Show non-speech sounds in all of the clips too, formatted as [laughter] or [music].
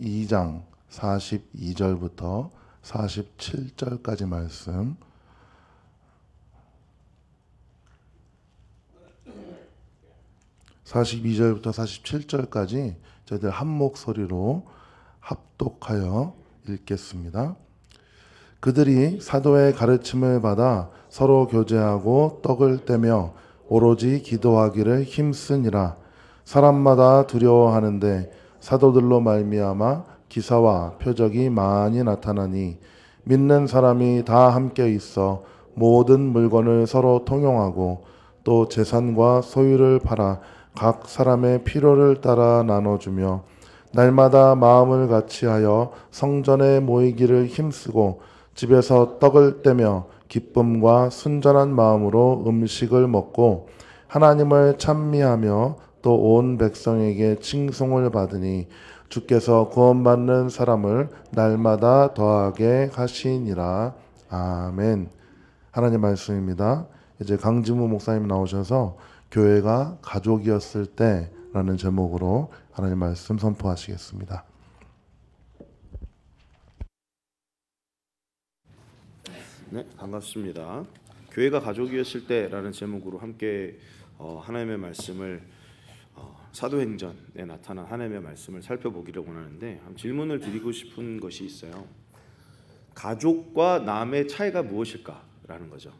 2장 42절부터 47절까지 말씀 사십 절부터 사십 절까지 저희들 한 목소리로 합독하여 읽겠습니다. 그들이 사도의 가르침을 받아 서로 교제하고 떡을 떼며 오로지 기도하기를 힘쓰니라. 사람마다 두려워하는데 사도들로 말미암아 기사와 표적이 많이 나타나니 믿는 사람이 다 함께 있어 모든 물건을 서로 통용하고 또 재산과 소유를 팔아 각 사람의 필요를 따라 나눠주며 날마다 마음을 같이하여 성전에 모이기를 힘쓰고 집에서 떡을 떼며 기쁨과 순전한 마음으로 음식을 먹고 하나님을 찬미하며 또온 백성에게 칭송을 받으니 주께서 구원받는 사람을 날마다 더하게 하시니라. 아멘. 하나님 말씀입니다. 이제 강진무 목사님 나오셔서 교회가 가족이었을 때라는 제목으로 하나님 말씀 선포하시겠습니다. 네, 반갑습니다. 교회가 가족이었을 때라는 제목으로 함께 어, 하나님의 말씀을 사도행전에 나타난 하나님의 말씀을 살펴보기를 원하는데 질문을 드리고 싶은 것이 있어요. 가족과 남의 차이가 무엇일까라는 거죠.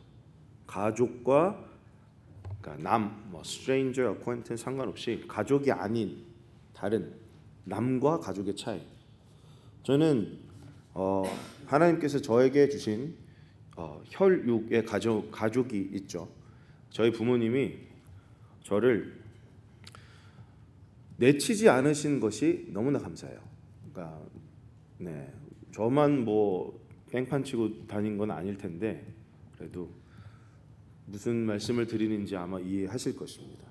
가족과 그러니까 남, 뭐 stranger, a 상관없이 가족이 아닌 다른 남과 가족의 차이. 저는 어, 하나님께서 저에게 주신 어, 혈육의 가족 가족이 있죠. 저희 부모님이 저를 내치지 않으신 것이 너무나 감사해요. 그러니까 네 저만 뭐 깽판 치고 다닌 건 아닐 텐데 그래도 무슨 말씀을 드리는지 아마 이해하실 것입니다.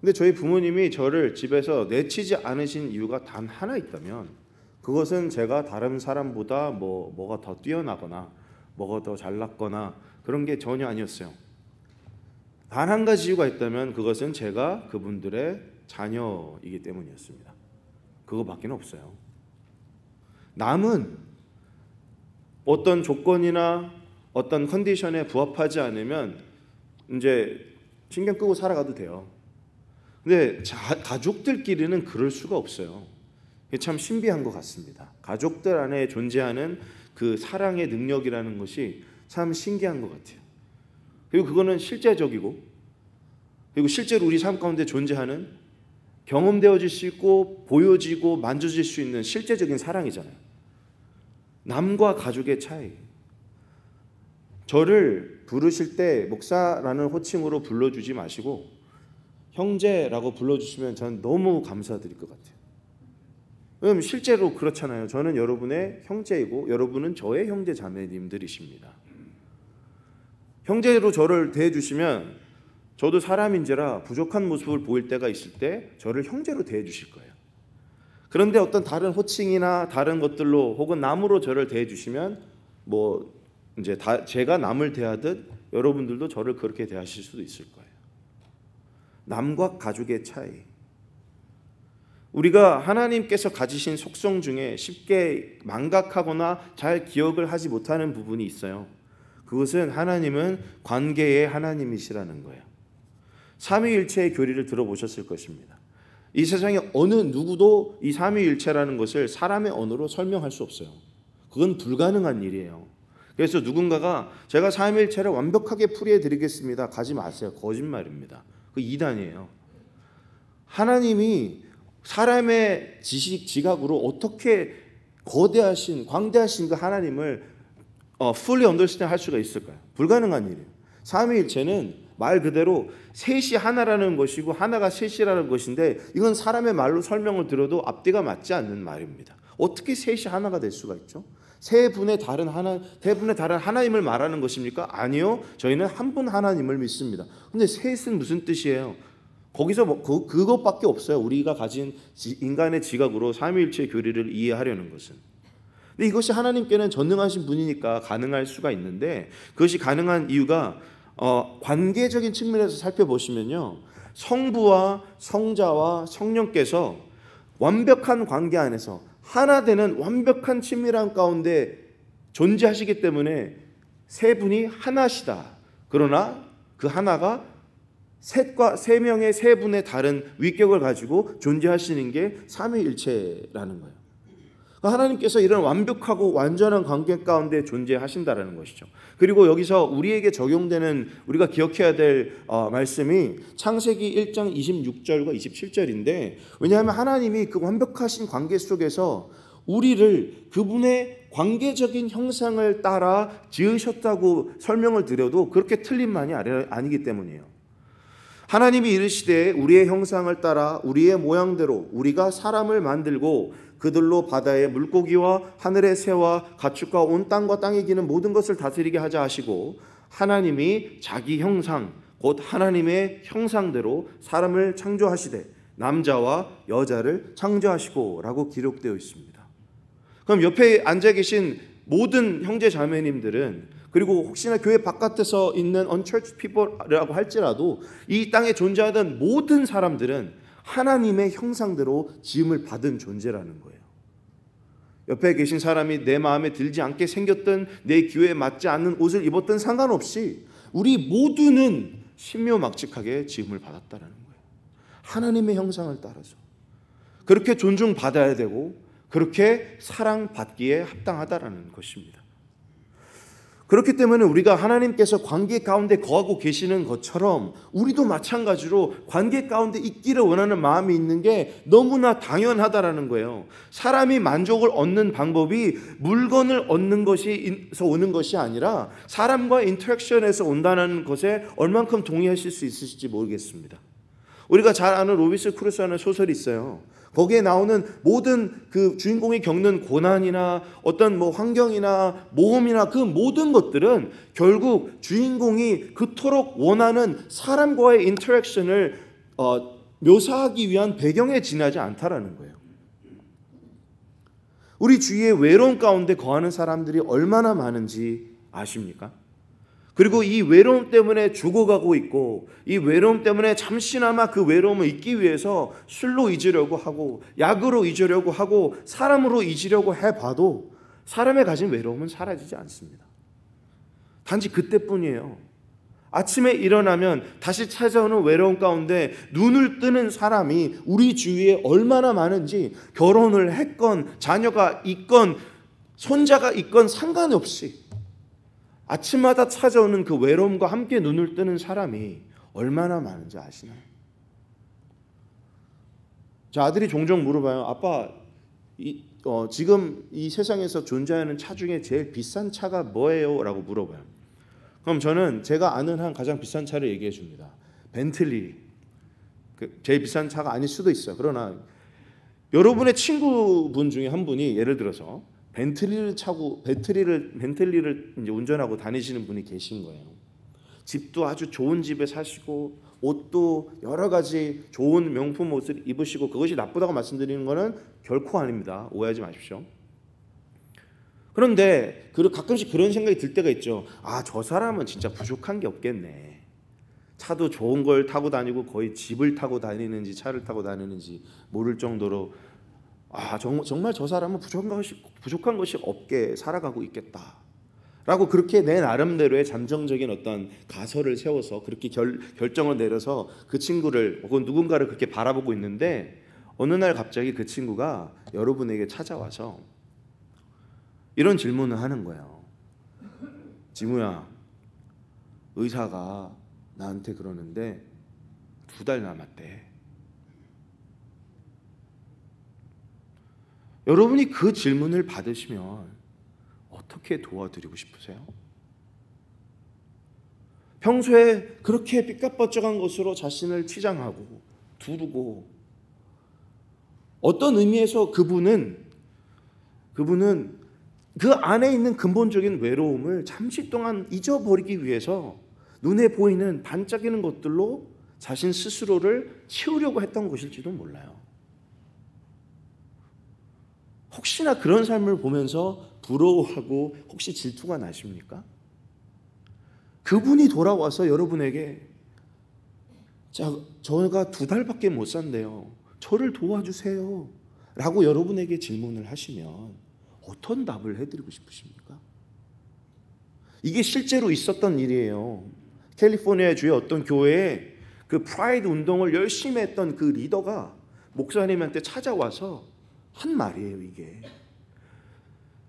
근데 저희 부모님이 저를 집에서 내치지 않으신 이유가 단 하나 있다면 그것은 제가 다른 사람보다 뭐 뭐가 더 뛰어나거나 뭐가 더 잘났거나 그런 게 전혀 아니었어요. 단 한 가지 이유가 있다면 그것은 제가 그분들의 자녀이기 때문이었습니다. 그거밖에 없어요. 남은 어떤 조건이나 어떤 컨디션에 부합하지 않으면 이제 신경 끄고 살아가도 돼요. 근데 자, 가족들끼리는 그럴 수가 없어요. 참 신비한 것 같습니다. 가족들 안에 존재하는 그 사랑의 능력이라는 것이 참 신기한 것 같아요. 그리고 그거는 실제적이고, 그리고 실제로 우리 삶 가운데 존재하는 경험되어질 수 있고 보여지고 만져질 수 있는 실제적인 사랑이잖아요. 남과 가족의 차이. 저를 부르실 때 목사라는 호칭으로 불러주지 마시고 형제라고 불러주시면 저는 너무 감사드릴 것 같아요. 음, 실제로 그렇잖아요. 저는 여러분의 형제이고 여러분은 저의 형제 자매님들이십니다. 형제로 저를 대해주시면 저도 사람인지라 부족한 모습을 보일 때가 있을 때 저를 형제로 대해 주실 거예요. 그런데 어떤 다른 호칭이나 다른 것들로 혹은 남으로 저를 대해 주시면 뭐 이제 다 제가 남을 대하듯 여러분들도 저를 그렇게 대하실 수도 있을 거예요. 남과 가족의 차이. 우리가 하나님께서 가지신 속성 중에 쉽게 망각하거나 잘 기억을 하지 못하는 부분이 있어요. 그것은 하나님은 관계의 하나님이시라는 거예요. 삼위일체의 교리를 들어보셨을 것입니다. 이 세상에 어느 누구도 이 삼위일체라는 것을 사람의 언어로 설명할 수 없어요. 그건 불가능한 일이에요. 그래서 누군가가 제가 삼위일체를 완벽하게 풀이해 드리겠습니다. 가지 마세요. 거짓말입니다. 그 이단이에요. 하나님이 사람의 지식 지각으로 어떻게 거대하신 광대하신 그 하나님을 어, fully understand 할 수가 있을까요? 불가능한 일이에요. 삼위일체는 말 그대로 셋이 하나라는 것이고 하나가 셋이라는 것인데 이건 사람의 말로 설명을 들어도 앞뒤가 맞지 않는 말입니다. 어떻게 셋이 하나가 될 수가 있죠? 세 분의 다른 하나, 대분의 다른 하나님을 말하는 것입니까? 아니요. 저희는 한 분 하나님을 믿습니다. 근데 셋은 무슨 뜻이에요? 거기서 뭐 그, 그것밖에 없어요. 우리가 가진 지, 인간의 지각으로 삼위일체 교리를 이해하려는 것은. 근데 이것이 하나님께는 전능하신 분이니까 가능할 수가 있는데 그것이 가능한 이유가 어, 관계적인 측면에서 살펴보시면요. 성부와 성자와 성령께서 완벽한 관계 안에서 하나 되는 완벽한 친밀함 가운데 존재하시기 때문에 세 분이 하나시다. 그러나 그 하나가 셋과 세 명의 세 분의 다른 위격을 가지고 존재하시는 게 삼위일체라는 거예요. 그러니까 하나님께서 이런 완벽하고 완전한 관계 가운데 존재하신다라는 것이죠. 그리고 여기서 우리에게 적용되는 우리가 기억해야 될 어, 말씀이 창세기 1장 26절과 27절인데 왜냐하면 하나님이 그 완벽하신 관계 속에서 우리를 그분의 관계적인 형상을 따라 지으셨다고 설명을 드려도 그렇게 틀린 말이 아니기 때문이에요. 하나님이 이르시되 우리의 형상을 따라 우리의 모양대로 우리가 사람을 만들고 그들로 바다의 물고기와 하늘의 새와 가축과 온 땅과 땅에 기는 모든 것을 다스리게 하자 하시고 하나님이 자기 형상 곧 하나님의 형상대로 사람을 창조하시되 남자와 여자를 창조하시고라고 기록되어 있습니다. 그럼 옆에 앉아 계신 모든 형제 자매님들은 그리고 혹시나 교회 바깥에서 있는 unchurched people라고 할지라도 이 땅에 존재하던 모든 사람들은 하나님의 형상대로 지음을 받은 존재라는 거예요. 옆에 계신 사람이 내 마음에 들지 않게 생겼던 내 기호에 맞지 않는 옷을 입었던 상관없이 우리 모두는 신묘막직하게 지음을 받았다는 거예요. 하나님의 형상을 따라서 그렇게 존중받아야 되고 그렇게 사랑받기에 합당하다라는 것입니다. 그렇기 때문에 우리가 하나님께서 관계 가운데 거하고 계시는 것처럼 우리도 마찬가지로 관계 가운데 있기를 원하는 마음이 있는 게 너무나 당연하다라는 거예요. 사람이 만족을 얻는 방법이 물건을 얻는 것에서 오는 것이 아니라 사람과 인터랙션에서 온다는 것에 얼만큼 동의하실 수 있으실지 모르겠습니다. 우리가 잘 아는 로비스 크루스라는 소설이 있어요. 거기에 나오는 모든 그 주인공이 겪는 고난이나 어떤 뭐 환경이나 모험이나 그 모든 것들은 결국 주인공이 그토록 원하는 사람과의 인터랙션을 어, 묘사하기 위한 배경에 지나지 않다라는 거예요. 우리 주위에 외로움 가운데 거하는 사람들이 얼마나 많은지 아십니까? 그리고 이 외로움 때문에 죽어가고 있고 이 외로움 때문에 잠시나마 그 외로움을 잊기 위해서 술로 잊으려고 하고 약으로 잊으려고 하고 사람으로 잊으려고 해봐도 사람의 가진 외로움은 사라지지 않습니다. 단지 그때뿐이에요. 아침에 일어나면 다시 찾아오는 외로움 가운데 눈을 뜨는 사람이 우리 주위에 얼마나 많은지 결혼을 했건 자녀가 있건 손자가 있건 상관없이 아침마다 찾아오는 그 외로움과 함께 눈을 뜨는 사람이 얼마나 많은지 아시나요? 자, 아들이 종종 물어봐요. 아빠, 이, 어, 지금 이 세상에서 존재하는 차 중에 제일 비싼 차가 뭐예요? 라고 물어봐요. 그럼 저는 제가 아는 한 가장 비싼 차를 얘기해 줍니다. 벤틀리. 그 제일 비싼 차가 아닐 수도 있어요. 그러나 여러분의 친구분 중에 한 분이 예를 들어서 벤틀리를 차고 벤틀리를 벤틀리를 이제 운전하고 다니시는 분이 계신 거예요. 집도 아주 좋은 집에 사시고 옷도 여러 가지 좋은 명품 옷을 입으시고 그것이 나쁘다고 말씀드리는 것은 결코 아닙니다. 오해하지 마십시오. 그런데 그, 가끔씩 그런 생각이 들 때가 있죠. 아, 저 사람은 진짜 부족한 게 없겠네. 차도 좋은 걸 타고 다니고 거의 집을 타고 다니는지 차를 타고 다니는지 모를 정도로 아 정말, 정말 저 사람은 부족한 것이, 부족한 것이 없게 살아가고 있겠다. 라고 그렇게 내 나름대로의 잠정적인 어떤 가설을 세워서 그렇게 결, 결정을 내려서 그 친구를 혹은 누군가를 그렇게 바라보고 있는데 어느 날 갑자기 그 친구가 여러분에게 찾아와서 이런 질문을 하는 거예요. 지무야, 의사가 나한테 그러는데 두 달 남았대. 여러분이 그 질문을 받으시면 어떻게 도와드리고 싶으세요? 평소에 그렇게 삐까뻔쩍한 것으로 자신을 치장하고 두르고 어떤 의미에서 그분은 그분은 그 안에 있는 근본적인 외로움을 잠시 동안 잊어버리기 위해서 눈에 보이는 반짝이는 것들로 자신 스스로를 채우려고 했던 것일지도 몰라요. 혹시나 그런 삶을 보면서 부러워하고 혹시 질투가 나십니까? 그분이 돌아와서 여러분에게 자, 저가 두 달밖에 못 산대요. 저를 도와주세요. 라고 여러분에게 질문을 하시면 어떤 답을 해드리고 싶으십니까? 이게 실제로 있었던 일이에요. 캘리포니아 주의 어떤 교회에 그 프라이드 운동을 열심히 했던 그 리더가 목사님한테 찾아와서 한 말이에요, 이게.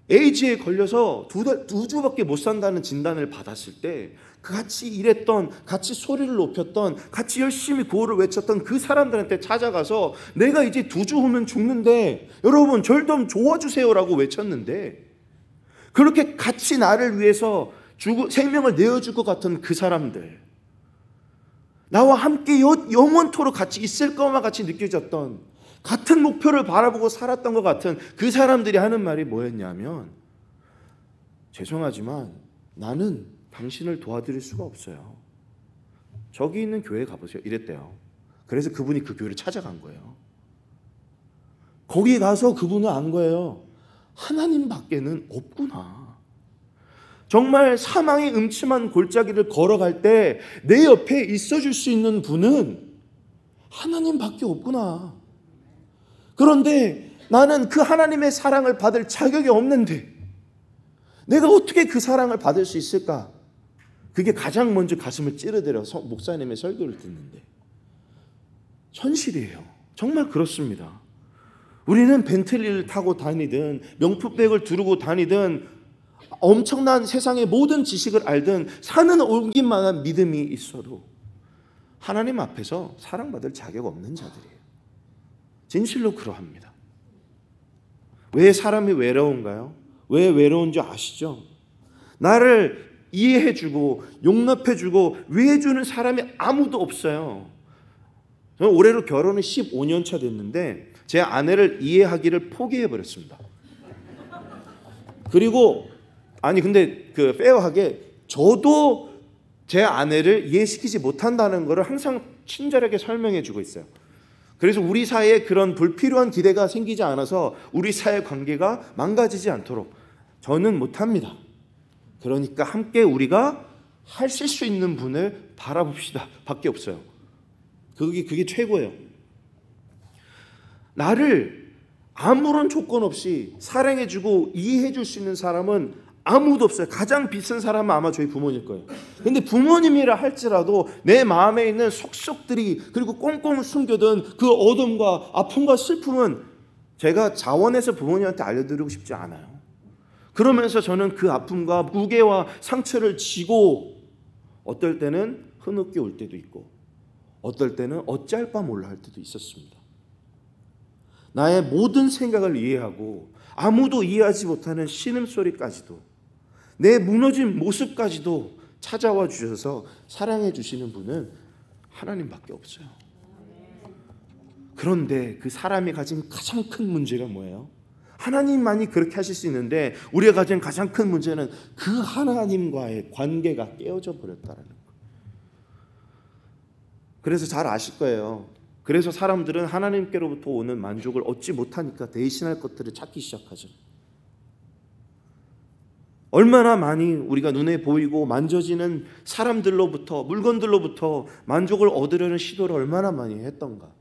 에이즈에 걸려서 두, 달, 두 주밖에 못 산다는 진단을 받았을 때 같이 일했던, 같이 소리를 높였던, 같이 열심히 구호를 외쳤던 그 사람들한테 찾아가서 내가 이제 두 주 후면 죽는데 여러분 절좀 좋아주세요라고 외쳤는데 그렇게 같이 나를 위해서 죽, 생명을 내어줄 것 같은 그 사람들 나와 함께 영원토록 같이 있을 것만 같이 느껴졌던 같은 목표를 바라보고 살았던 것 같은 그 사람들이 하는 말이 뭐였냐면 죄송하지만 나는 당신을 도와드릴 수가 없어요. 저기 있는 교회 가보세요. 이랬대요. 그래서 그분이 그 교회를 찾아간 거예요. 거기 가서 그분은안 거예요. 하나님 밖에는 없구나. 정말 사망의 음침한 골짜기를 걸어갈 때 내 옆에 있어 줄 수 있는 분은 하나님 밖에 없구나. 그런데 나는 그 하나님의 사랑을 받을 자격이 없는데 내가 어떻게 그 사랑을 받을 수 있을까? 그게 가장 먼저 가슴을 찌르대려 목사님의 설교를 듣는데 현실이에요. 정말 그렇습니다. 우리는 벤틀리를 타고 다니든 명품백을 두르고 다니든 엄청난 세상의 모든 지식을 알든 사는 옮긴만한 믿음이 있어도 하나님 앞에서 사랑받을 자격 없는 자들이에요. 진실로 그러합니다. 왜 사람이 외로운가요? 왜 외로운 줄 아시죠? 나를 이해해주고 용납해주고 위해주는 사람이 아무도 없어요. 저는 올해로 결혼은 15년 차 됐는데 제 아내를 이해하기를 포기해 버렸습니다. 그리고 아니 근데 그 페어하게 저도 제 아내를 이해시키지 못한다는 것을 항상 친절하게 설명해 주고 있어요. 그래서 우리 사회에 그런 불필요한 기대가 생기지 않아서 우리 사회 관계가 망가지지 않도록 저는 못합니다. 그러니까 함께 우리가 하수 있는 분을 바라봅시다. 밖에 없어요. 그게, 그게 최고예요. 나를 아무런 조건 없이 사랑해주고 이해해줄 수 있는 사람은 아무도 없어요. 가장 비싼 사람은 아마 저희 부모님 거예요. 근데 부모님이라 할지라도 내 마음에 있는 속속들이 그리고 꽁꽁 숨겨둔 그 어둠과 아픔과 슬픔은 제가 자원해서 부모님한테 알려드리고 싶지 않아요. 그러면서 저는 그 아픔과 무게와 상처를 지고 어떨 때는 흐느끼 올 때도 있고 어떨 때는 어찌할 바 몰라 할 때도 있었습니다. 나의 모든 생각을 이해하고 아무도 이해하지 못하는 신음소리까지도 내 무너진 모습까지도 찾아와 주셔서 사랑해 주시는 분은 하나님밖에 없어요. 그런데 그 사람이 가진 가장 큰 문제가 뭐예요? 하나님만이 그렇게 하실 수 있는데 우리가 가진 가장 큰 문제는 그 하나님과의 관계가 깨어져 버렸다는 그래서 잘 아실 거예요. 그래서 사람들은 하나님께로부터 오는 만족을 얻지 못하니까 대신할 것들을 찾기 시작하죠. 얼마나 많이 우리가 눈에 보이고 만져지는 사람들로부터 물건들로부터 만족을 얻으려는 시도를 얼마나 많이 했던가.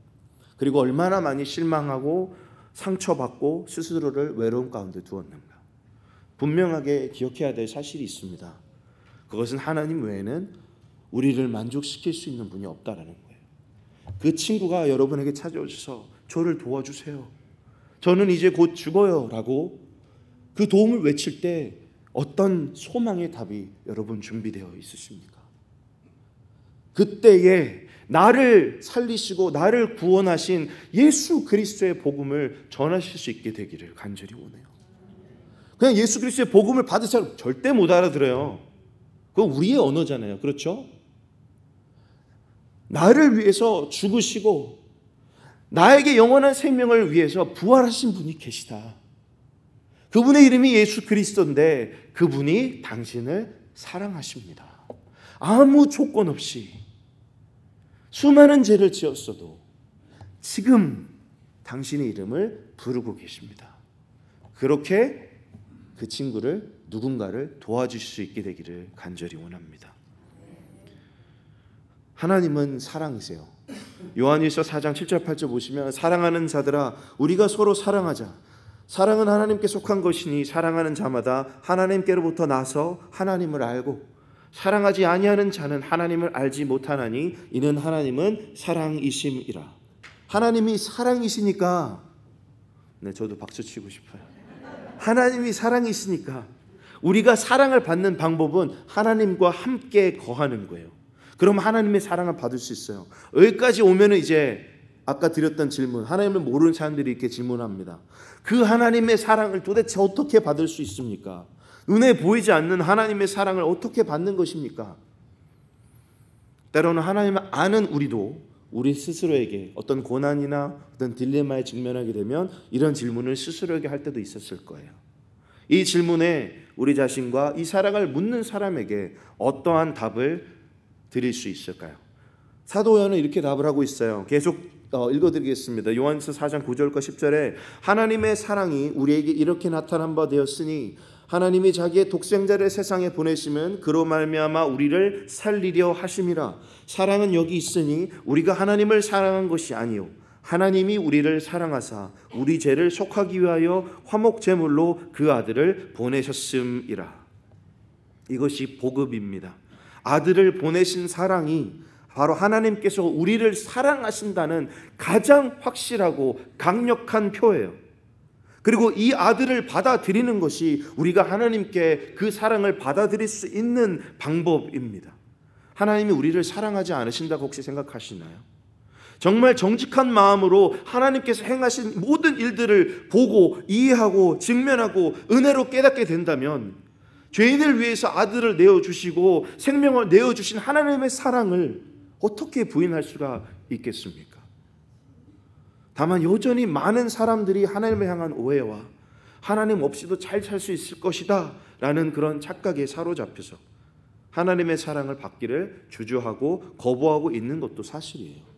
그리고 얼마나 많이 실망하고 상처받고 스스로를 외로움 가운데 두었는가. 분명하게 기억해야 될 사실이 있습니다. 그것은 하나님 외에는 우리를 만족시킬 수 있는 분이 없다라는 거예요. 그 친구가 여러분에게 찾아오셔서 저를 도와주세요. 저는 이제 곧 죽어요라고 그 도움을 외칠 때 어떤 소망의 답이 여러분 준비되어 있으십니까? 그때에 나를 살리시고 나를 구원하신 예수 그리스도의 복음을 전하실 수 있게 되기를 간절히 원해요. 그냥 예수 그리스도의 복음을 받으세 절대 못 알아들어요. 그건 우리의 언어잖아요. 그렇죠? 나를 위해서 죽으시고 나에게 영원한 생명을 위해서 부활하신 분이 계시다. 그분의 이름이 예수 그리스도인데 그분이 당신을 사랑하십니다. 아무 조건 없이 수많은 죄를 지었어도 지금 당신의 이름을 부르고 계십니다. 그렇게 그 친구를 누군가를 도와줄 수 있게 되기를 간절히 원합니다. 하나님은 사랑이세요. 요한일서 4장 7절 8절 보시면 사랑하는 자들아 우리가 서로 사랑하자 사랑은 하나님께 속한 것이니 사랑하는 자마다 하나님께로부터 나서 하나님을 알고 사랑하지 아니하는 자는 하나님을 알지 못하나니 이는 하나님은 사랑이심이라. 하나님이 사랑이시니까 네, 저도 박수 치고 싶어요. 하나님이 사랑이시니까 우리가 사랑을 받는 방법은 하나님과 함께 거하는 거예요. 그럼 하나님의 사랑을 받을 수 있어요. 여기까지 오면은 이제 아까 드렸던 질문, 하나님을 모르는 사람들이 이렇게 질문합니다. 그 하나님의 사랑을 도대체 어떻게 받을 수 있습니까? 눈에 보이지 않는 하나님의 사랑을 어떻게 받는 것입니까? 때로는 하나님을 아는 우리도 우리 스스로에게 어떤 고난이나 어떤 딜레마에 직면하게 되면 이런 질문을 스스로에게 할 때도 있었을 거예요. 이 질문에 우리 자신과 이 사랑을 묻는 사람에게 어떠한 답을 드릴 수 있을까요? 사도연은 이렇게 답을 하고 있어요. 계속 어, 읽어드리겠습니다. 요한서 4장 9절과 10절에 하나님의 사랑이 우리에게 이렇게 나타난 바 되었으니 하나님이 자기의 독생자를 세상에 보내시면 그로 말미암아 우리를 살리려 하심이라. 사랑은 여기 있으니 우리가 하나님을 사랑한 것이 아니요 하나님이 우리를 사랑하사 우리 죄를 속하기 위하여 화목 제물로 그 아들을 보내셨음이라. 이것이 복음입니다. 아들을 보내신 사랑이 바로 하나님께서 우리를 사랑하신다는 가장 확실하고 강력한 표예요. 그리고 이 아들을 받아들이는 것이 우리가 하나님께 그 사랑을 받아들일 수 있는 방법입니다. 하나님이 우리를 사랑하지 않으신다고 혹시 생각하시나요? 정말 정직한 마음으로 하나님께서 행하신 모든 일들을 보고 이해하고 직면하고 은혜로 깨닫게 된다면 죄인을 위해서 아들을 내어주시고 생명을 내어주신 하나님의 사랑을 어떻게 부인할 수가 있겠습니까? 다만 여전히 많은 사람들이 하나님을 향한 오해와 하나님 없이도 잘 살 수 있을 것이다 라는 그런 착각에 사로잡혀서 하나님의 사랑을 받기를 주저하고 거부하고 있는 것도 사실이에요.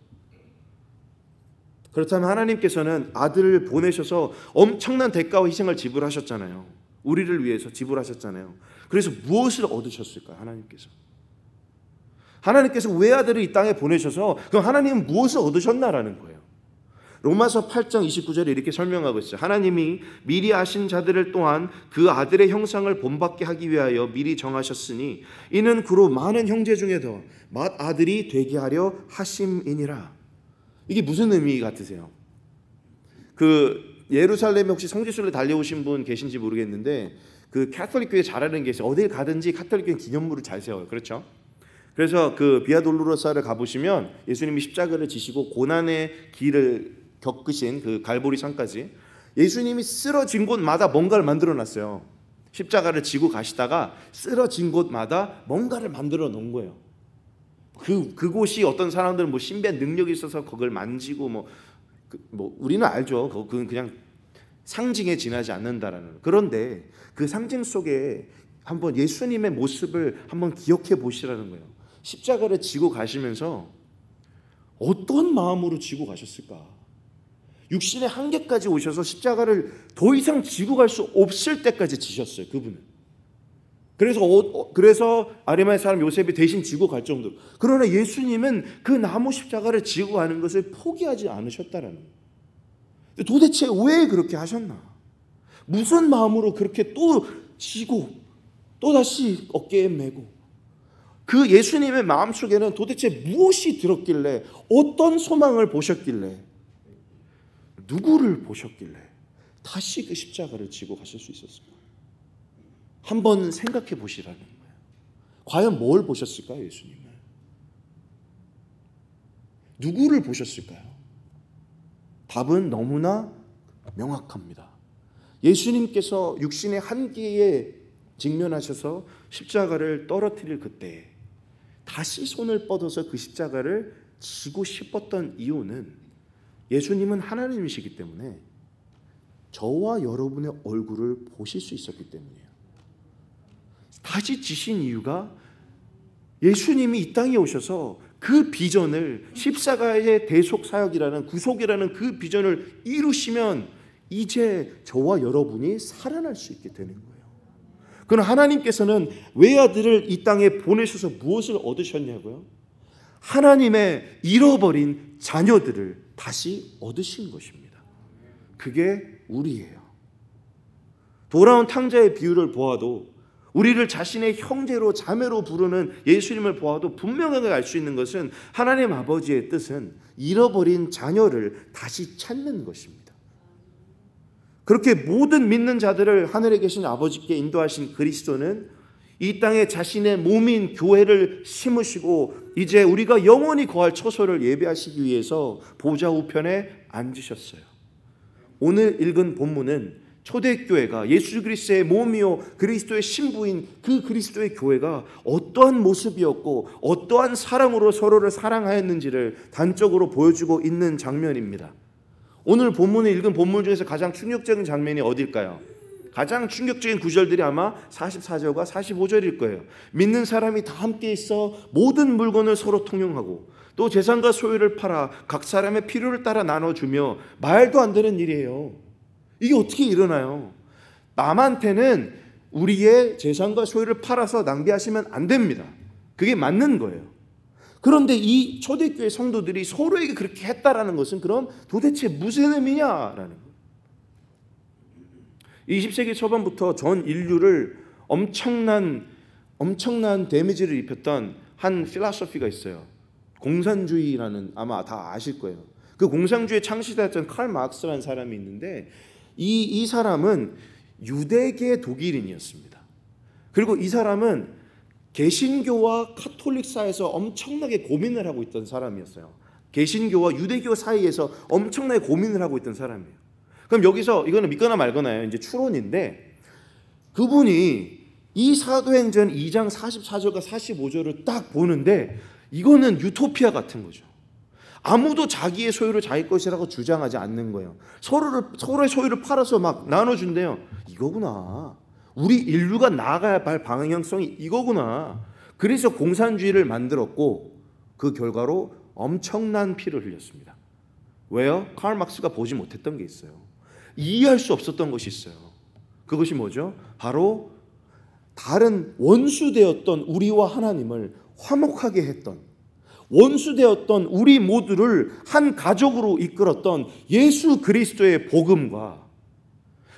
그렇다면 하나님께서는 아들을 보내셔서 엄청난 대가와 희생을 지불하셨잖아요. 우리를 위해서 지불하셨잖아요. 그래서 무엇을 얻으셨을까요? 하나님께서. 하나님께서 왜아들을이 땅에 보내셔서 그럼 하나님은 무엇을 얻으셨나라는 거예요. 로마서 8장 29절에 이렇게 설명하고 있어요. 하나님이 미리 아신 자들을 또한 그 아들의 형상을 본받게 하기 위하여 미리 정하셨으니 이는 그로 많은 형제 중에도 맏 아들이 되게 하려 하심이니라. 이게 무슨 의미 같으세요? 그 예루살렘에 혹시 성지순례 달려오신 분 계신지 모르겠는데 그 카톨릭 교회 잘하는 게 있어요. 어딜 가든지 카톨릭 교회 기념물을 잘 세워요. 그렇죠? 그래서 그 비아돌로로사를 가보시면 예수님이 십자가를 지시고 고난의 길을 겪으신 그 갈보리 산까지 예수님이 쓰러진 곳마다 뭔가를 만들어 놨어요. 십자가를 지고 가시다가 쓰러진 곳마다 뭔가를 만들어 놓은 거예요. 그 그곳이 어떤 사람들은 뭐 신비한 능력이 있어서 그걸 만지고 뭐 그, 뭐 우리는 알죠. 그건 그 그냥 상징에 지나지 않는다라는. 그런데 그 상징 속에 한번 예수님의 모습을 한번 기억해 보시라는 거예요. 십자가를 지고 가시면서 어떤 마음으로 지고 가셨을까? 육신의 한계까지 오셔서 십자가를 더 이상 지고 갈 수 없을 때까지 지셨어요. 그분은. 그래서 어, 어, 그래서 아리마의 사람 요셉이 대신 지고 갈 정도로. 그러나 예수님은 그 나무 십자가를 지고 가는 것을 포기하지 않으셨다라는 거예요. 도대체 왜 그렇게 하셨나? 무슨 마음으로 그렇게 또 지고 또 다시 어깨에 메고 그 예수님의 마음속에는 도대체 무엇이 들었길래 어떤 소망을 보셨길래 누구를 보셨길래 다시 그 십자가를 지고 가실 수 있었을까? 한번 생각해 보시라는 거예요. 과연 뭘 보셨을까 예수님은? 누구를 보셨을까요? 답은 너무나 명확합니다. 예수님께서 육신의 한계에 직면하셔서 십자가를 떨어뜨릴 그때 다시 손을 뻗어서 그 십자가를 지고 싶었던 이유는 예수님은 하나님이시기 때문에 저와 여러분의 얼굴을 보실 수 있었기 때문이에요. 다시 지신 이유가 예수님이 이 땅에 오셔서 그 비전을 십사가의 대속 사역이라는 구속이라는 그 비전을 이루시면 이제 저와 여러분이 살아날 수 있게 되는 거예요. 그는 하나님께서는 외아들을 이 땅에 보내셔서 무엇을 얻으셨냐고요? 하나님의 잃어버린 자녀들을 다시 얻으신 것입니다. 그게 우리예요. 돌아온 탕자의 비유를 보아도 우리를 자신의 형제로 자매로 부르는 예수님을 보아도 분명하게 알 수 있는 것은 하나님 아버지의 뜻은 잃어버린 자녀를 다시 찾는 것입니다. 그렇게 모든 믿는 자들을 하늘에 계신 아버지께 인도하신 그리스도는 이 땅에 자신의 몸인 교회를 심으시고 이제 우리가 영원히 거할 처소를 예배하시기 위해서 보좌 우편에 앉으셨어요. 오늘 읽은 본문은 초대교회가 예수 그리스도의 몸이요 그리스도의 신부인 그 그리스도의 교회가 어떠한 모습이었고 어떠한 사랑으로 서로를 사랑하였는지를 단적으로 보여주고 있는 장면입니다. 오늘 본문에 읽은 본문 중에서 가장 충격적인 장면이 어딜까요? 가장 충격적인 구절들이 아마 44절과 45절일 거예요. 믿는 사람이 다 함께 있어 모든 물건을 서로 통용하고 또 재산과 소유를 팔아 각 사람의 필요를 따라 나눠주며 말도 안 되는 일이에요. 이게 어떻게 일어나요? 남한테는 우리의 재산과 소유를 팔아서 낭비하시면 안 됩니다. 그게 맞는 거예요. 그런데 이 초대교회 성도들이 서로에게 그렇게 했다라는 것은 그럼 도대체 무슨 의미냐라는 거예요. 20세기 초반부터 전 인류를 엄청난 엄청난 데미지를 입혔던 한 필라소피가 있어요. 공산주의라는 아마 다 아실 거예요. 그 공산주의 창시자였던 칼 마크스라는 사람이 있는데 이, 이 사람은 유대계 독일인이었습니다. 그리고 이 사람은 개신교와 카톨릭사에서 엄청나게 고민을 하고 있던 사람이었어요. 개신교와 유대교 사이에서 엄청나게 고민을 하고 있던 사람이에요. 그럼 여기서 이거는 믿거나 말거나요. 이제 추론인데 그분이 이 사도행전 2장 44절과 45절을 딱 보는데 이거는 유토피아 같은 거죠. 아무도 자기의 소유를 자기 것이라고 주장하지 않는 거예요. 서로를 서로의 소유를 팔아서 막 나눠 준대요. 이거구나. 우리 인류가 나아가야 할 방향성이 이거구나. 그래서 공산주의를 만들었고 그 결과로 엄청난 피를 흘렸습니다. 왜요? 칼 막스가 보지 못했던 게 있어요. 이해할 수 없었던 것이 있어요. 그것이 뭐죠? 바로 다른 원수되었던 우리와 하나님을 화목하게 했던 원수되었던 우리 모두를 한 가족으로 이끌었던 예수 그리스도의 복음과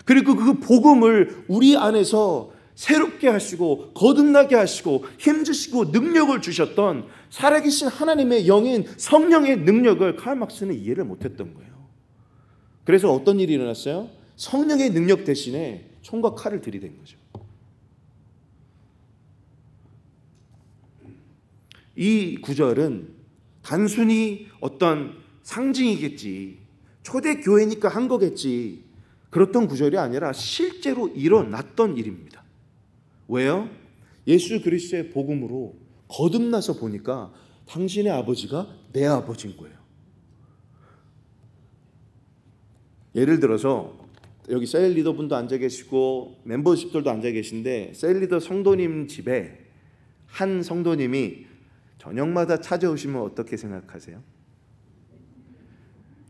그리고 그 복음을 우리 안에서 새롭게 하시고 거듭나게 하시고 힘주시고 능력을 주셨던 살아계신 하나님의 영인 성령의 능력을 칼막스는 이해를 못했던 거예요. 그래서 어떤 일이 일어났어요? 성령의 능력 대신에 총과 칼을 들이댄 거죠. 이 구절은 단순히 어떤 상징이겠지. 초대교회니까 한 거겠지. 그렇던 구절이 아니라 실제로 일어났던 일입니다. 왜요? 예수 그리스도의 복음으로 거듭나서 보니까 당신의 아버지가 내 아버지인 거예요. 예를 들어서 여기 셀 리더분도 앉아 계시고 멤버십들도 앉아 계신데 셀 리더 성도님 집에 한 성도님이 저녁마다 찾아오시면 어떻게 생각하세요?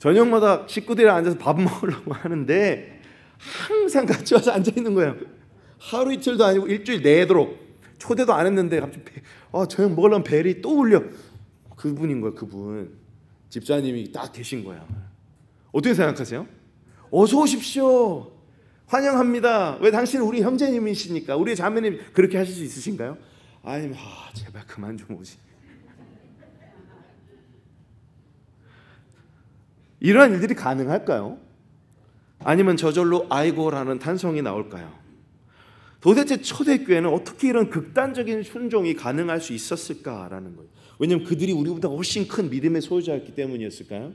저녁마다 식구들이 앉아서 밥 먹으려고 하는데 항상 같이 와서 앉아 있는 거예요. 하루 이틀도 아니고 일주일 내도록 초대도 안 했는데 갑자기 배, 아, 저녁 먹으려면 벨이 또 울려. 그분인 거예요, 그분. 집사님이 딱 계신 거야. 어떻게 생각하세요? 어서 오십시오. 환영합니다. 왜 당신은 우리 형제님이시니까 우리 자매님 그렇게 하실 수 있으신가요? 아니, 아, 제발 그만 좀 오지. 이러한 일들이 가능할까요? 아니면 저절로 아이고라는 탄성이 나올까요? 도대체 초대교회는 어떻게 이런 극단적인 순종이 가능할 수 있었을까라는 거예요. 왜냐하면 그들이 우리보다 훨씬 큰 믿음의 소유자였기 때문이었을까요?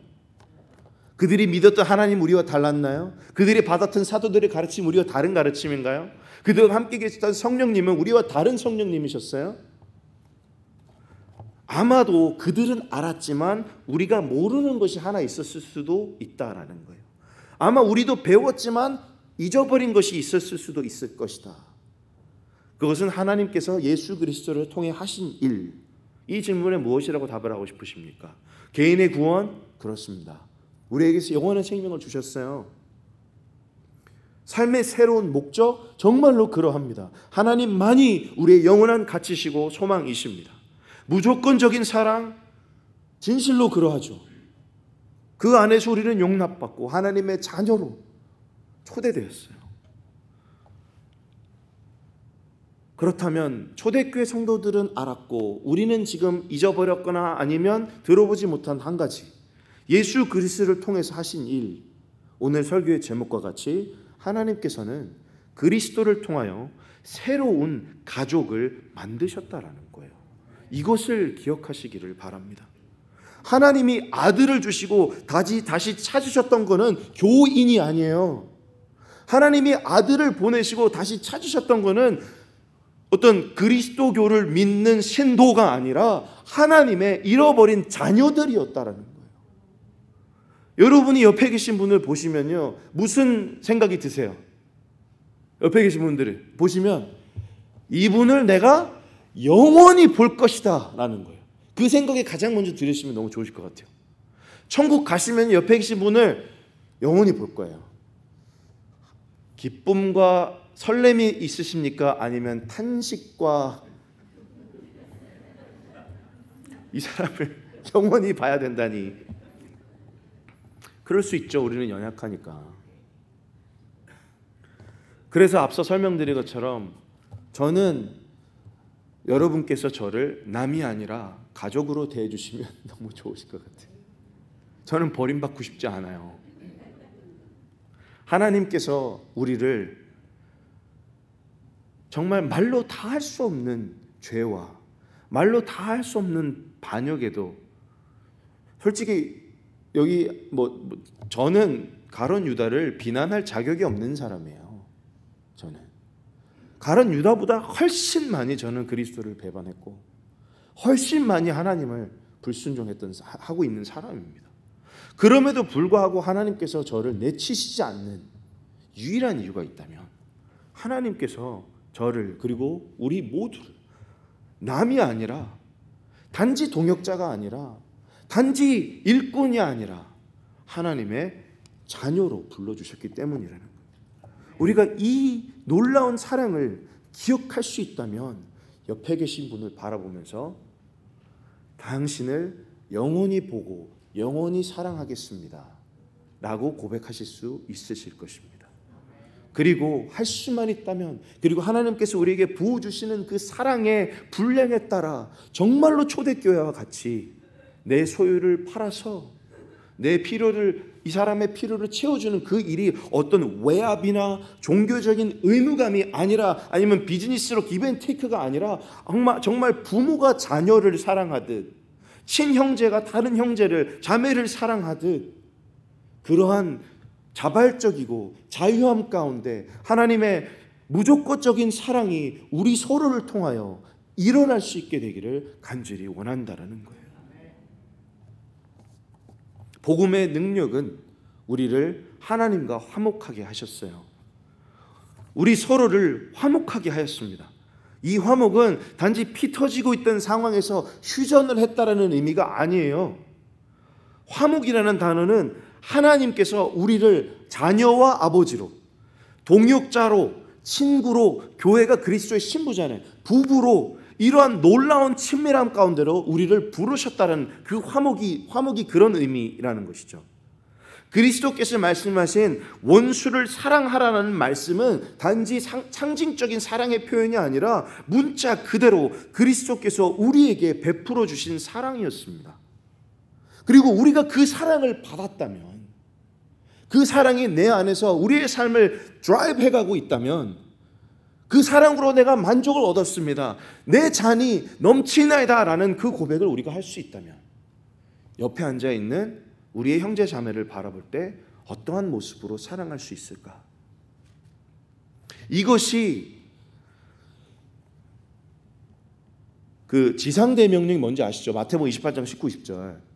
그들이 믿었던 하나님 우리와 달랐나요? 그들이 받았던 사도들의 가르침 우리와 다른 가르침인가요? 그들 함께 계셨던 성령님은 우리와 다른 성령님이셨어요? 아마도 그들은 알았지만 우리가 모르는 것이 하나 있었을 수도 있다라는 거예요. 아마 우리도 배웠지만 잊어버린 것이 있었을 수도 있을 것이다. 그것은 하나님께서 예수 그리스도를 통해 하신 일. 이 질문에 무엇이라고 답을 하고 싶으십니까? 개인의 구원? 그렇습니다. 우리에게서 영원한 생명을 주셨어요. 삶의 새로운 목적? 정말로 그러합니다. 하나님만이 우리의 영원한 가치시고 소망이십니다. 무조건적인 사랑, 진실로 그러하죠. 그 안에서 우리는 용납받고 하나님의 자녀로 초대되었어요. 그렇다면 초대교회 성도들은 알았고 우리는 지금 잊어버렸거나 아니면 들어보지 못한 한 가지. 예수 그리스를 통해서 하신 일. 오늘 설교의 제목과 같이 하나님께서는 그리스도를 통하여 새로운 가족을 만드셨다라는 거예요. 이것을 기억하시기를 바랍니다. 하나님이 아들을 주시고 다시 다시 찾으셨던 거는 교인이 아니에요. 하나님이 아들을 보내시고 다시 찾으셨던 거는 어떤 그리스도교를 믿는 신도가 아니라 하나님의 잃어버린 자녀들이었다라는 거예요. 여러분이 옆에 계신 분을 보시면요. 무슨 생각이 드세요? 옆에 계신 분들을 보시면 이분을 내가 영원히 볼 것이다 라는 거예요. 그 생각에 가장 먼저 들으시면 너무 좋으실 것 같아요. 천국 가시면 옆에 계신 분을 영원히 볼 거예요. 기쁨과 설렘이 있으십니까? 아니면 탄식과 이 사람을 [laughs] 영원히 봐야 된다니. 그럴 수 있죠. 우리는 연약하니까. 그래서 앞서 설명드린 것처럼 저는 여러분께서 저를 남이 아니라 가족으로 대해주시면 [laughs] 너무 좋으실 것 같아요. 저는 버림받고 싶지 않아요. 하나님께서 우리를 정말 말로 다 할 수 없는 죄와 말로 다 할 수 없는 반역에도 솔직히 여기 뭐, 뭐 저는 가론 유다를 비난할 자격이 없는 사람이에요. 가른 유다보다 훨씬 많이 저는 그리스도를 배반했고 훨씬 많이 하나님을 불순종했던 하고 있는 사람입니다. 그럼에도 불구하고 하나님께서 저를 내치시지 않는 유일한 이유가 있다면 하나님께서 저를 그리고 우리 모두를 남이 아니라 단지 동역자가 아니라 단지 일꾼이 아니라 하나님의 자녀로 불러주셨기 때문이라는 거예요. 우리가 이 놀라운 사랑을 기억할 수 있다면 옆에 계신 분을 바라보면서 당신을 영원히 보고 영원히 사랑하겠습니다. 라고 고백하실 수 있으실 것입니다. 그리고 할 수만 있다면 그리고 하나님께서 우리에게 부어 주시는 그 사랑의 분량에 따라 정말로 초대교회와 같이 내 소유를 팔아서 내 필요를 이 사람의 필요를 채워주는 그 일이 어떤 외압이나 종교적인 의무감이 아니라 아니면 비즈니스로 기브앤테이크가 아니라 정말 부모가 자녀를 사랑하듯 친형제가 다른 형제를 자매를 사랑하듯 그러한 자발적이고 자유함 가운데 하나님의 무조건적인 사랑이 우리 서로를 통하여 일어날 수 있게 되기를 간절히 원한다라는 거예요. 복음의 능력은 우리를 하나님과 화목하게 하셨어요. 우리 서로를 화목하게 하였습니다. 이 화목은 단지 피 터지고 있던 상황에서 휴전을 했다라는 의미가 아니에요. 화목이라는 단어는 하나님께서 우리를 자녀와 아버지로, 동역자로, 친구로, 교회가 그리스도의 신부잖아요. 부부로 이러한 놀라운 친밀함 가운데로 우리를 부르셨다는 그 화목이 화목이 그런 의미라는 것이죠. 그리스도께서 말씀하신 원수를 사랑하라는 말씀은 단지 상징적인 사랑의 표현이 아니라 문자 그대로 그리스도께서 우리에게 베풀어 주신 사랑이었습니다. 그리고 우리가 그 사랑을 받았다면 그 사랑이 내 안에서 우리의 삶을 드라이브 해가고 있다면 그 사랑으로 내가 만족을 얻었습니다. 내 잔이 넘치나이다라는 그 고백을 우리가 할 수 있다면 옆에 앉아 있는 우리의 형제 자매를 바라볼 때 어떠한 모습으로 사랑할 수 있을까? 이것이 그 지상대명령이 뭔지 아시죠? 마태복 28장 19, 20절.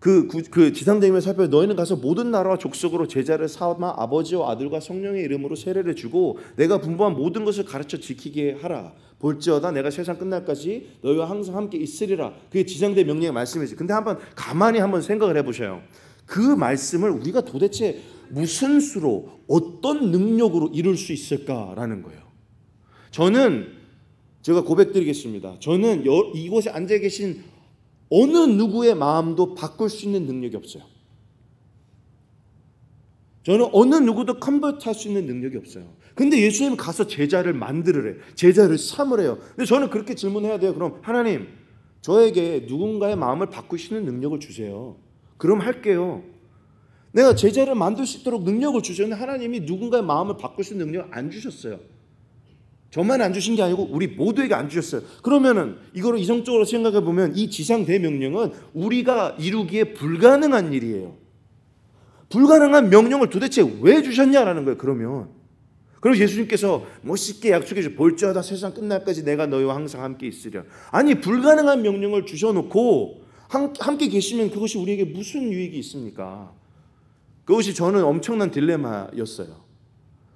그, 그 지상대임을 살펴 너희는 가서 모든 나라와 족속으로 제자를 삼아 아버지와 아들과 성령의 이름으로 세례를 주고 내가 분부한 모든 것을 가르쳐 지키게 하라. 볼지어다 내가 세상 끝날까지 너희와 항상 함께 있으리라. 그게 지상대 명령의 말씀이지. 근데 한번 가만히 한번 생각을 해보셔요. 그 말씀을 우리가 도대체 무슨 수로 어떤 능력으로 이룰 수 있을까라는 거예요. 저는 제가 고백드리겠습니다. 저는 여, 이곳에 앉아 계신 어느 누구의 마음도 바꿀 수 있는 능력이 없어요. 저는 어느 누구도 컨버트할 수 있는 능력이 없어요. 근데 예수님 가서 제자를 만들으래. 제자를 삼으래요. 근데 저는 그렇게 질문해야 돼요. 그럼 하나님, 저에게 누군가의 마음을 바꾸시는 능력을 주세요. 그럼 할게요. 내가 제자를 만들 수 있도록 능력을 주셨는데 하나님이 누군가의 마음을 바꿀 수는 능력을 안 주셨어요. 저만 안 주신 게 아니고 우리 모두에게 안 주셨어요. 그러면은 이거를 이성적으로 생각해 보면 이 지상 대명령은 우리가 이루기에 불가능한 일이에요. 불가능한 명령을 도대체 왜 주셨냐라는 거예요. 그러면 그럼 예수님께서 멋있게 약속해 주 볼지어다 세상 끝날까지 내가 너희와 항상 함께 있으려 아니 불가능한 명령을 주셔놓고 함께 계시면 그것이 우리에게 무슨 유익이 있습니까? 그것이 저는 엄청난 딜레마였어요.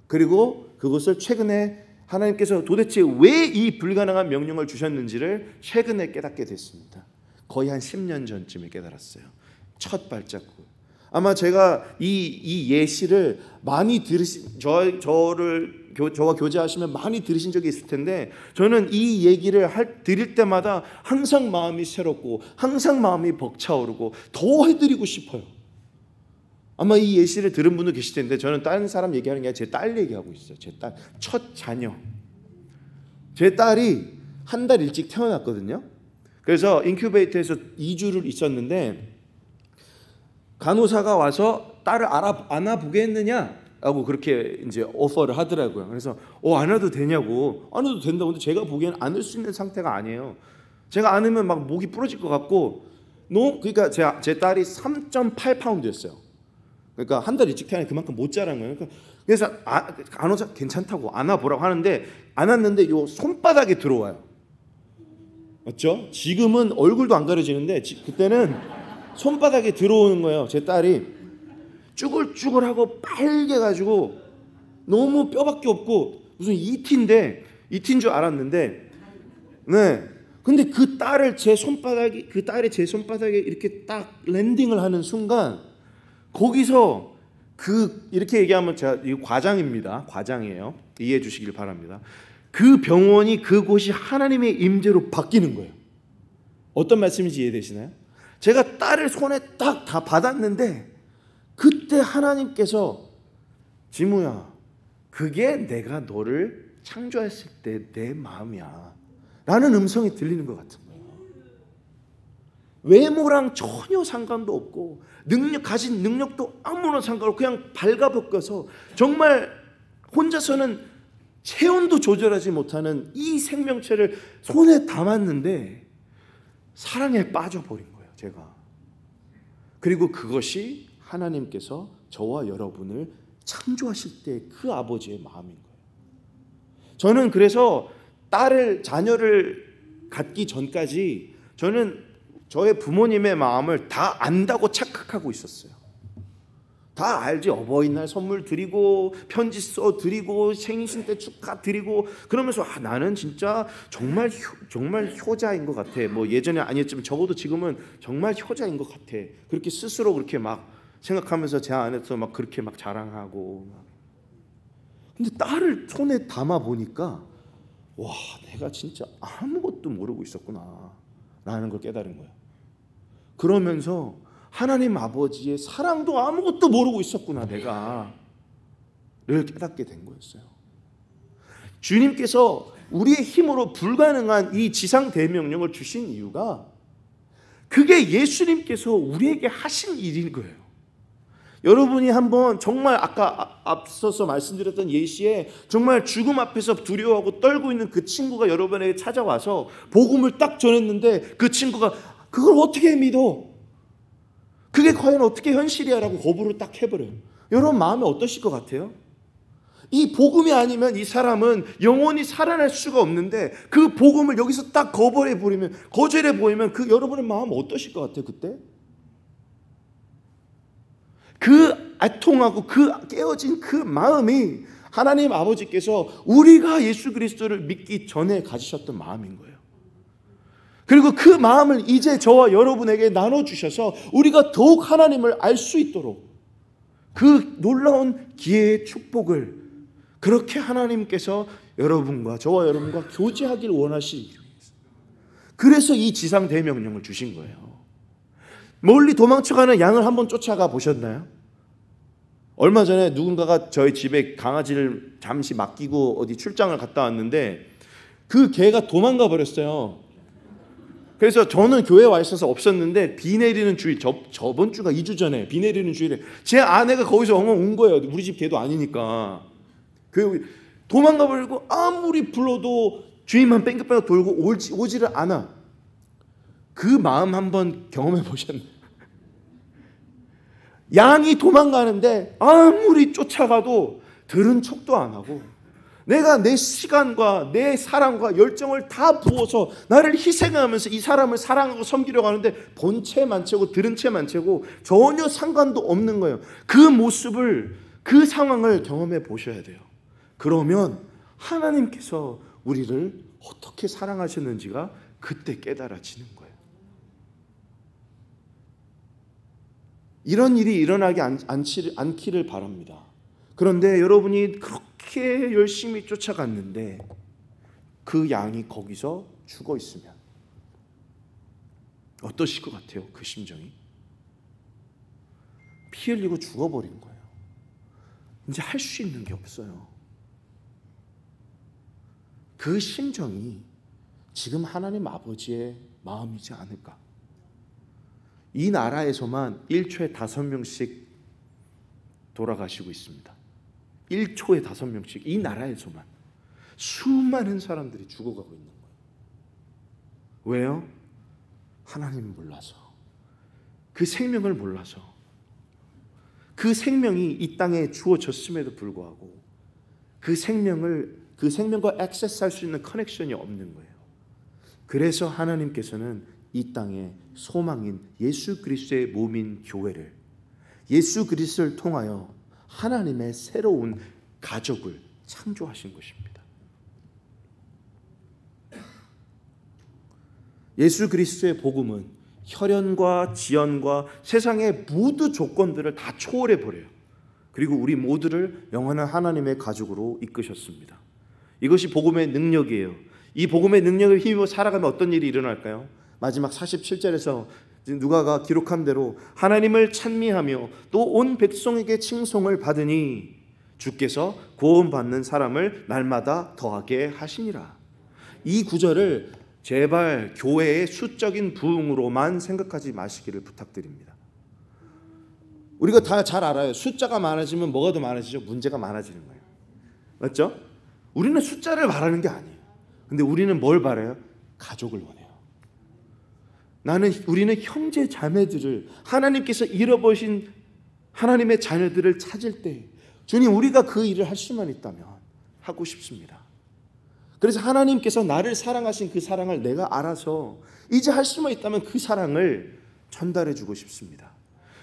그리고 그것을 최근에 하나님께서 도대체 왜 이 불가능한 명령을 주셨는지를 최근에 깨닫게 됐습니다. 거의 한 10년 전쯤에 깨달았어요. 첫 발자국. 아마 제가 이, 이 예시를 많이 들으신, 저, 저를, 교, 저와 교제하시면 많이 들으신 적이 있을 텐데, 저는 이 얘기를 할, 드릴 때마다 항상 마음이 새롭고, 항상 마음이 벅차오르고, 더 해드리고 싶어요. 아마 이 예시를 들은 분도 계실 텐데 저는 다른 사람 얘기하는 게 아니라 제 딸 얘기하고 있어요. 제 딸 첫 자녀. 제 딸이 한 달 일찍 태어났거든요. 그래서 인큐베이터에서 2주를 있었는데 간호사가 와서 딸을 알아 안아보겠느냐라고 그렇게 이제 오퍼를 하더라고요. 그래서 어 안아도 되냐고 안아도 된다고 근데 제가 보기엔 안을 수 있는 상태가 아니에요. 제가 안으면 막 목이 부러질 것 같고 너무 그러니까 제, 제 딸이 3.8 파운드였어요. 그러니까 한 달 일찍 태어나 그만큼 못 자란 거예요. 그러니까 그래서 아, 안 오자 괜찮다고 안아보라고 하는데 안았는데 요 손바닥에 들어와요. 맞죠? 지금은 얼굴도 안 가려지는데 지, 그때는 손바닥에 들어오는 거예요. 제 딸이 쭈글쭈글하고 빨개 가지고 너무 뼈밖에 없고 무슨 이틴데 이틴 줄 알았는데 네. 근데 그 딸을 제 손바닥이 그 딸의 제 손바닥에 이렇게 딱 랜딩을 하는 순간 거기서 그 이렇게 얘기하면 제가 이 과장입니다. 과장이에요. 이해해 주시길 바랍니다. 그 병원이 그곳이 하나님의 임재로 바뀌는 거예요. 어떤 말씀인지 이해되시나요? 제가 딸을 손에 딱 다 받았는데 그때 하나님께서 지무야 그게 내가 너를 창조했을 때 내 마음이야 라는 음성이 들리는 것 같은 외모랑 전혀 상관도 없고 능력 가진 능력도 아무런 상관없고 그냥 발가벗겨서 정말 혼자서는 체온도 조절하지 못하는 이 생명체를 손에 담았는데 사랑에 빠져버린 거예요, 제가. 그리고 그것이 하나님께서 저와 여러분을 창조하실 때 그 아버지의 마음인 거예요. 저는 그래서 딸을, 자녀를 갖기 전까지 저는 저의 부모님의 마음을 다 안다고 착각하고 있었어요. 다 알지. 어버이날 선물 드리고 편지 써 드리고 생신 때 축하 드리고 그러면서 아, 나는 진짜 정말 효, 정말 효자인 것 같아. 뭐 예전에 아니었지만 적어도 지금은 정말 효자인 것 같아. 그렇게 스스로 그렇게 막 생각하면서 제 안에서 막 그렇게 막 자랑하고. 근데 딸을 손에 담아 보니까 와 내가 진짜 아무것도 모르고 있었구나. 라는 걸 깨달은 거예요. 그러면서 하나님 아버지의 사랑도 아무것도 모르고 있었구나, 내가. 를 깨닫게 된 거였어요. 주님께서 우리의 힘으로 불가능한 이 지상 대명령을 주신 이유가 그게 예수님께서 우리에게 하신 일인 거예요. 여러분이 한번 정말 아까 앞서서 말씀드렸던 예시에 정말 죽음 앞에서 두려워하고 떨고 있는 그 친구가 여러분에게 찾아와서 복음을 딱 전했는데 그 친구가 그걸 어떻게 믿어? 그게 과연 어떻게 현실이야? 라고 거부를 딱 해버려요. 여러분 마음이 어떠실 것 같아요? 이 복음이 아니면 이 사람은 영원히 살아날 수가 없는데 그 복음을 여기서 딱 거절해 버리면 거절해 보이면 그 여러분의 마음 어떠실 것 같아요 그때? 그 아통하고 그 깨어진 그 마음이 하나님 아버지께서 우리가 예수 그리스도를 믿기 전에 가지셨던 마음인 거예요. 그리고 그 마음을 이제 저와 여러분에게 나눠주셔서 우리가 더욱 하나님을 알 수 있도록 그 놀라운 기회의 축복을 그렇게 하나님께서 여러분과 저와 여러분과 교제하길 원하시기 위해서. 그래서 이 지상 대명령을 주신 거예요. 멀리 도망쳐가는 양을 한번 쫓아가 보셨나요? 얼마 전에 누군가가 저희 집에 강아지를 잠시 맡기고 어디 출장을 갔다 왔는데 그 개가 도망가 버렸어요. 그래서 저는 교회 와 있어서 없었는데 비 내리는 주일 저, 저번 주가 2주 전에 비 내리는 주일에 제 아내가 거기서 엉엉 온 거예요. 우리 집 개도 아니니까. 그 도망가 버리고 아무리 불러도 주인만 뺑글뺑글 돌고 오지, 오지를 않아. 그 마음 한번 경험해 보셨나요? 양이 도망가는데 아무리 쫓아가도 들은 척도 안 하고 내가 내 시간과 내 사랑과 열정을 다 부어서 나를 희생하면서 이 사람을 사랑하고 섬기려고 하는데 본체만 채고 들은 채만 채고 전혀 상관도 없는 거예요. 그 모습을 그 상황을 경험해 보셔야 돼요. 그러면 하나님께서 우리를 어떻게 사랑하셨는지가 그때 깨달아지는 거예요. 이런 일이 일어나지 않, 기를 바랍니다. 그런데 여러분이 그렇게 열심히 쫓아갔는데 그 양이 거기서 죽어 있으면 어떠실 것 같아요? 그 심정이? 피 흘리고 죽어버린 거예요. 이제 할 수 있는 게 없어요. 그 심정이 지금 하나님 아버지의 마음이지 않을까? 이 나라에서만 1초에 5명씩 돌아가시고 있습니다. 1초에 5명씩 이 나라에서만 수많은 사람들이 죽어가고 있는 거예요. 왜요? 하나님 몰라서. 그 생명을 몰라서. 그 생명이 이 땅에 주어졌음에도 불구하고 그 생명을 그 생명과 액세스할 수 있는 커넥션이 없는 거예요. 그래서 하나님께서는 이 땅의 소망인 예수 그리스도의 몸인 교회를 예수 그리스도를 통하여 하나님의 새로운 가족을 창조하신 것입니다. 예수 그리스도의 복음은 혈연과 지연과 세상의 모든 조건들을 다 초월해 버려요. 그리고 우리 모두를 영원한 하나님의 가족으로 이끄셨습니다. 이것이 복음의 능력이에요. 이 복음의 능력을 힘입어 살아가면 어떤 일이 일어날까요? 마지막 47절에서 누가가 기록한 대로 하나님을 찬미하며 또 온 백성에게 칭송을 받으니 주께서 고음받는 사람을 날마다 더하게 하시니라. 이 구절을 제발 교회의 수적인 부흥으로만 생각하지 마시기를 부탁드립니다. 우리가 다 잘 알아요. 숫자가 많아지면 뭐가 더 많아지죠? 문제가 많아지는 거예요. 맞죠? 우리는 숫자를 바라는 게 아니에요. 근데 우리는 뭘 바라요? 가족을 원해요. 나는 우리는 형제 자매들을 하나님께서 잃어버신 하나님의 자녀들을 찾을 때 주님 우리가 그 일을 할 수만 있다면 하고 싶습니다. 그래서 하나님께서 나를 사랑하신 그 사랑을 내가 알아서 이제 할 수만 있다면 그 사랑을 전달해 주고 싶습니다.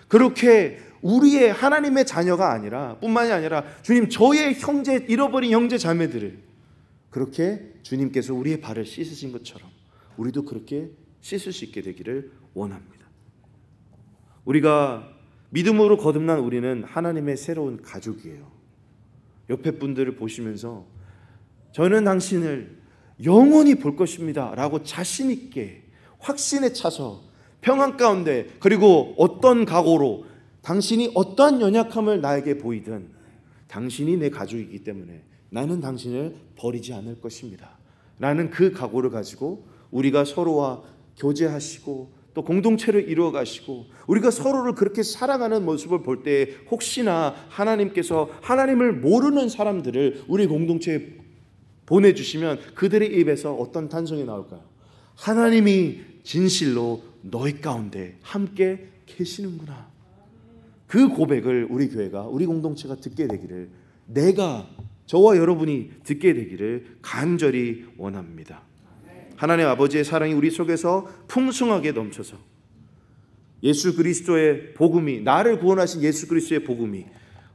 그렇게 우리의 하나님의 자녀가 아니라 뿐만이 아니라 주님 저의 형제 잃어버린 형제 자매들을 그렇게 주님께서 우리의 발을 씻으신 것처럼 우리도 그렇게 씻을 수 있게 되기를 원합니다. 우리가 믿음으로 거듭난 우리는 하나님의 새로운 가족이에요. 옆에 분들을 보시면서 저는 당신을 영원히 볼 것입니다. 라고 자신있게 확신에 차서 평안 가운데 그리고 어떤 각오로 당신이 어떠 연약함을 나에게 보이든 당신이 내 가족이기 때문에 나는 당신을 버리지 않을 것입니다. 라는 그 각오를 가지고 우리가 서로와 교제하시고 또 공동체를 이루어 가시고 우리가 서로를 그렇게 사랑하는 모습을 볼 때 혹시나 하나님께서 하나님을 모르는 사람들을 우리 공동체에 보내 주시면 그들의 입에서 어떤 탄성이 나올까요? 하나님이 진실로 너희 가운데 함께 계시는구나. 그 고백을 우리 교회가 우리 공동체가 듣게 되기를 내가 저와 여러분이 듣게 되기를 간절히 원합니다. 하나님 아버지의 사랑이 우리 속에서 풍성하게 넘쳐서 예수 그리스도의 복음이 나를 구원하신 예수 그리스도의 복음이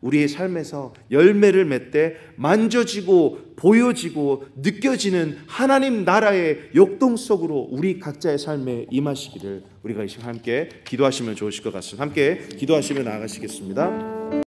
우리의 삶에서 열매를 맺되 만져지고 보여지고 느껴지는 하나님 나라의 역동 속으로 우리 각자의 삶에 임하시기를 우리가 이 시간 함께 기도하시면 좋으실 것 같습니다. 함께 기도하시며 나아가시겠습니다.